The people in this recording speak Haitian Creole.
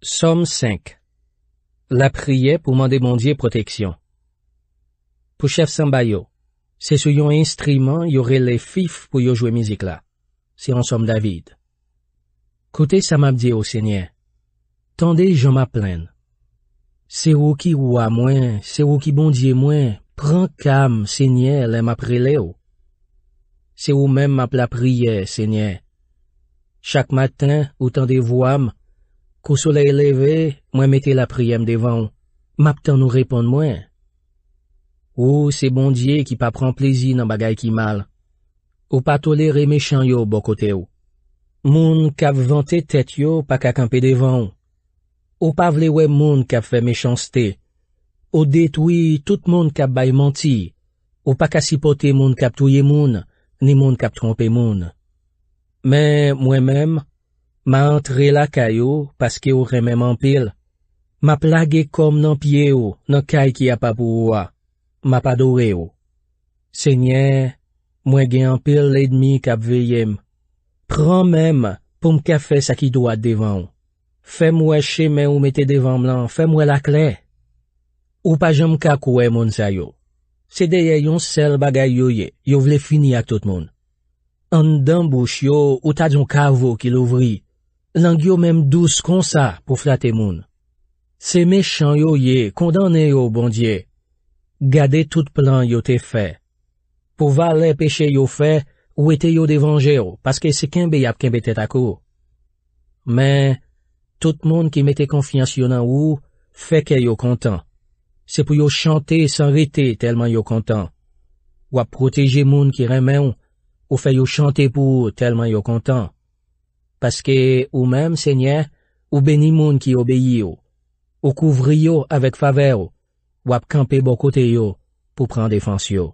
SOM 5 LA PRIYE POU MANDE MON DIE PROTEKSYON POU CHEF SOM BAYO SE SO YON INSTRIMENT YORE LE FIF POU YO JOUE MIZIK LA SE YON SOM DAVID KOUTE SA MAP DIE O SENYE TANDE JE MA PLEN SE OU KI OWA MWEN SE OU KI BON DIE MWEN PRAN KAM SENYE LE MAP RELE O SE OU MEM MAP LA PRIYE SENYE CHAK MATIN OU TANDE VOAM Kou soley leve, mwen mette la priyem devan. Map tan nou repon mwen. Ou se bondye ki pa pran plezi nan bagay ki mal. Ou pa tolere mechanyo bokote ou. Moun kap vante tet yo pa kakampe devan. Ou pa vlewe moun kap fe mechanste. Ou detwi tout moun kap bay manti. Ou pa kasi pote moun kap touye moun, ni moun kap trompe moun. Men mwen menm, Ma antre la kayo, paske ou remem anpil. Ma plage kom nan pie ou, nan kay ki apapou ou a. Ma padore ou. Se nye, mwen gen anpil le dmi kap veyem. Pran menm pou mkafe sakidwa devan ou. Fè mwen cheme ou mette devan mlan, fè mwen la kle. Ou pa jom kakou e moun sayo. Se deye yon sel bagay yo ye, yo vle fini ak tout moun. An dan bouch yo, ou tajon kavou ki louvri. Langyo menm douz kon sa pou flate moun. Se mechan yo ye, kondane yo bondye. Gade tout plan yo te fe. Pou va le peche yo fe, ou ete yo devanje yo, paske se kembe yap kembe tetakou. Men, tout moun ki mette konfians yo nan ou, fe ke yo kontan. Se pou yo chante san rete telman yo kontan. Wap proteje moun ki remen, ou fe yo chante pou telman yo kontan. Paske ou mem, senye, ou beni moun ki obeyi yo, ou kouvri yo avek fave bon yo, wap kampe bokote yo pou pran defans yo.